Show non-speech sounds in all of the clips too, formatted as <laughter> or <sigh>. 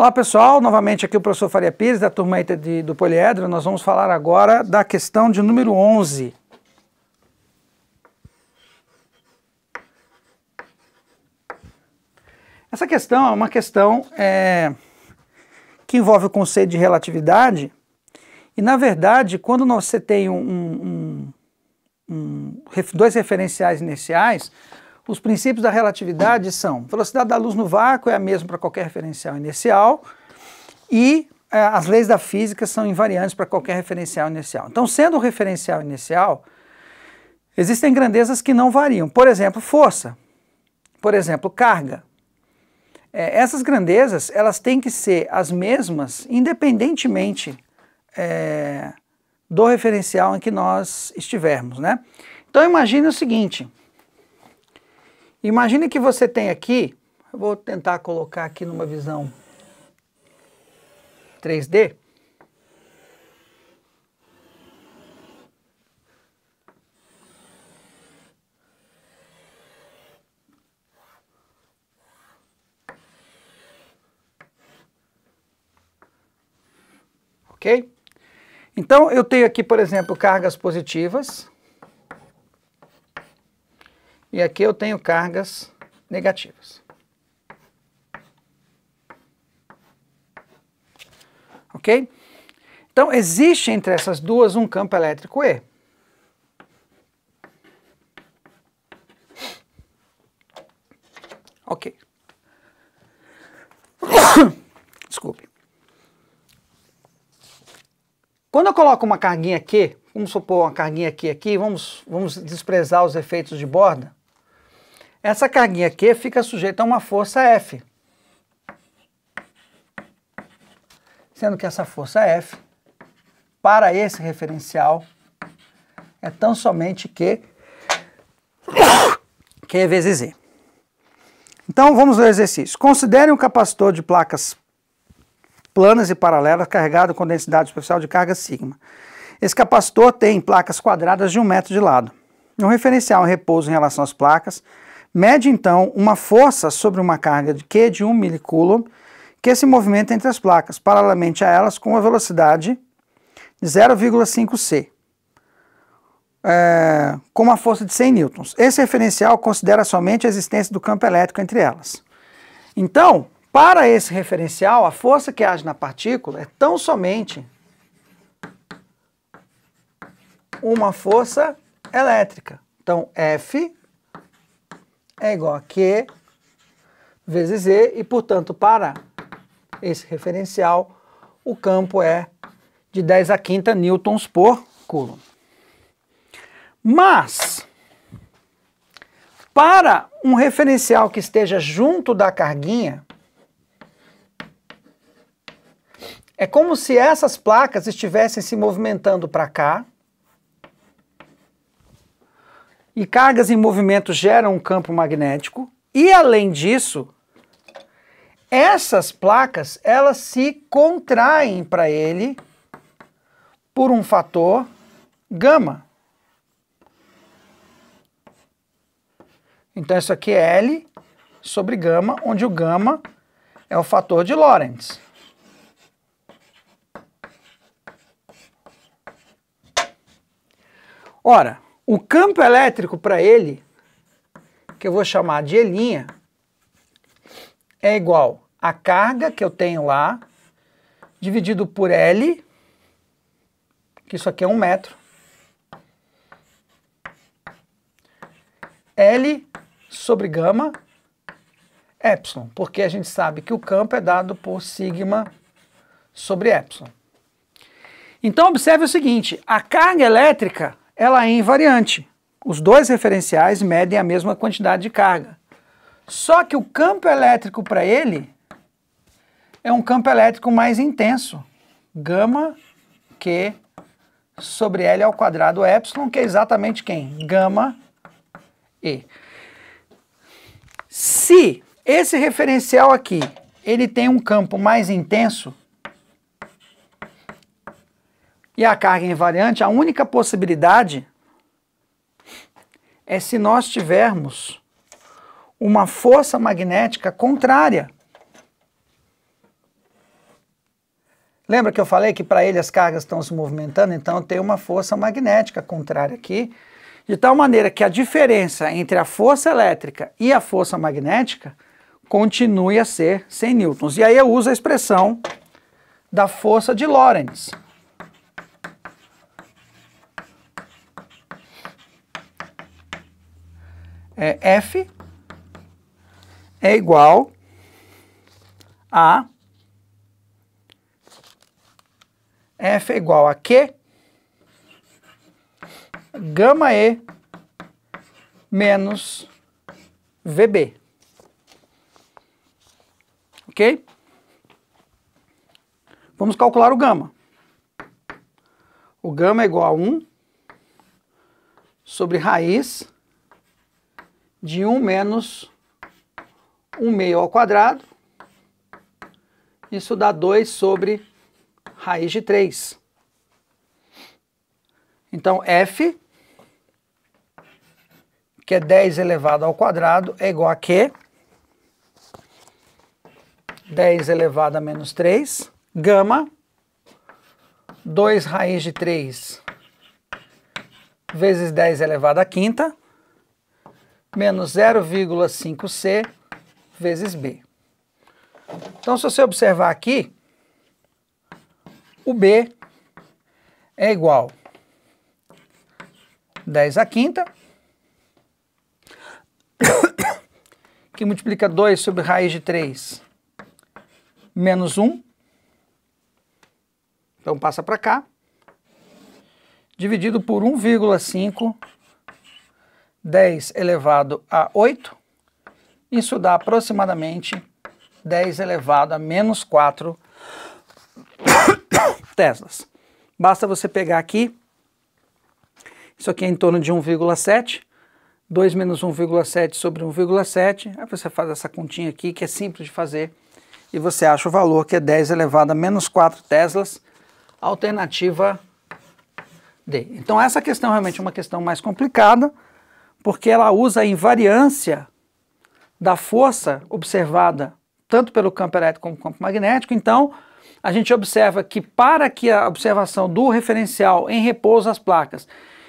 Olá pessoal, novamente aqui o professor Faria Pires da turma de, do Poliedro. Nós vamos falar agora da questão de número 11. Essa questão é uma questão é, que envolve o conceito de relatividade e, na verdade, quando você tem um, um, um, dois referenciais iniciais os princípios da relatividade são velocidade da luz no vácuo é a mesma para qualquer referencial inercial e eh, as leis da física são invariantes para qualquer referencial inercial. Então, sendo o referencial inercial, existem grandezas que não variam. Por exemplo, força. Por exemplo, carga. Eh, essas grandezas elas têm que ser as mesmas independentemente eh, do referencial em que nós estivermos. Né? Então imagine o seguinte, Imagine que você tem aqui, eu vou tentar colocar aqui numa visão 3D. Ok? Então, eu tenho aqui, por exemplo, cargas positivas. E aqui eu tenho cargas negativas. Ok? Então, existe entre essas duas um campo elétrico E. Ok. <coughs> Desculpe. Quando eu coloco uma carguinha aqui, vamos supor uma carguinha aqui aqui, vamos, vamos desprezar os efeitos de borda. Essa carguinha aqui fica sujeita a uma força F. Sendo que essa força F, para esse referencial, é tão somente Q, Q vezes Z. Então vamos ao exercício. Considere um capacitor de placas planas e paralelas carregado com densidade especial de carga sigma. Esse capacitor tem placas quadradas de um metro de lado. Um referencial em repouso em relação às placas Mede então uma força sobre uma carga de Q de 1 milicoulomb que se movimenta entre as placas, paralelamente a elas com uma velocidade de 0,5c, é, com uma força de 100 newtons. Esse referencial considera somente a existência do campo elétrico entre elas. Então, para esse referencial, a força que age na partícula é tão somente uma força elétrica. Então, F é igual a Q vezes E, e, portanto, para esse referencial, o campo é de 10 a quinta newtons por coulomb. Mas, para um referencial que esteja junto da carguinha, é como se essas placas estivessem se movimentando para cá e cargas em movimento geram um campo magnético e além disso, essas placas elas se contraem para ele por um fator gama. Então isso aqui é L sobre gama, onde o gama é o fator de Lorentz. Ora, o campo elétrico para ele, que eu vou chamar de E', é igual a carga que eu tenho lá, dividido por L, que isso aqui é um metro, L sobre gama, epsilon, porque a gente sabe que o campo é dado por sigma sobre epsilon. Então observe o seguinte, a carga elétrica ela é invariante. Os dois referenciais medem a mesma quantidade de carga. Só que o campo elétrico para ele é um campo elétrico mais intenso, gama Q sobre L ao quadrado epsilon, que é exatamente quem? Gama E. Se esse referencial aqui, ele tem um campo mais intenso, e a carga invariante, a única possibilidade é se nós tivermos uma força magnética contrária. Lembra que eu falei que para ele as cargas estão se movimentando? Então tem uma força magnética contrária aqui, de tal maneira que a diferença entre a força elétrica e a força magnética continue a ser 100 newtons. E aí eu uso a expressão da força de Lorentz. é, F é igual a F é igual a Q gama E menos VB. Ok? Vamos calcular o gama. O gama é igual a 1 sobre raiz de 1 menos 1 meio ao quadrado. Isso dá 2 sobre raiz de 3. Então, f, que é 10 elevado ao quadrado, é igual a q, 10 elevado a menos 3, gama, 2 raiz de 3 vezes 10 elevado à quinta, menos 0,5C vezes B. Então, se você observar aqui, o B é igual 10 à quinta, <coughs> que multiplica 2 sobre raiz de 3, menos 1, então passa para cá, dividido por 1,5 10 elevado a 8, isso dá aproximadamente 10 elevado a menos 4 <coughs> teslas. Basta você pegar aqui, isso aqui é em torno de 1,7, 2 menos 1,7 sobre 1,7, aí você faz essa continha aqui que é simples de fazer, e você acha o valor que é 10 elevado a menos 4 teslas, alternativa D. Então essa questão é realmente é uma questão mais complicada, porque ela usa a invariância da força observada tanto pelo campo elétrico como campo magnético. Então, a gente observa que para que a observação do referencial em repouso às placas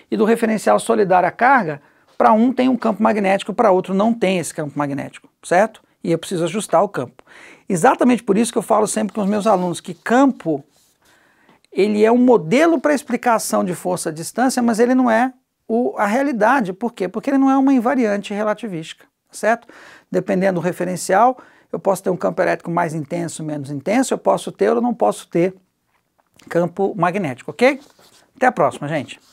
e do referencial solidário à carga, para um tem um campo magnético, para outro não tem esse campo magnético, certo? E eu preciso ajustar o campo. Exatamente por isso que eu falo sempre com os meus alunos que campo ele é um modelo para explicação de força à distância, mas ele não é o, a realidade. Por quê? Porque ele não é uma invariante relativística, certo? Dependendo do referencial, eu posso ter um campo elétrico mais intenso, menos intenso, eu posso ter ou não posso ter campo magnético, ok? Até a próxima, gente.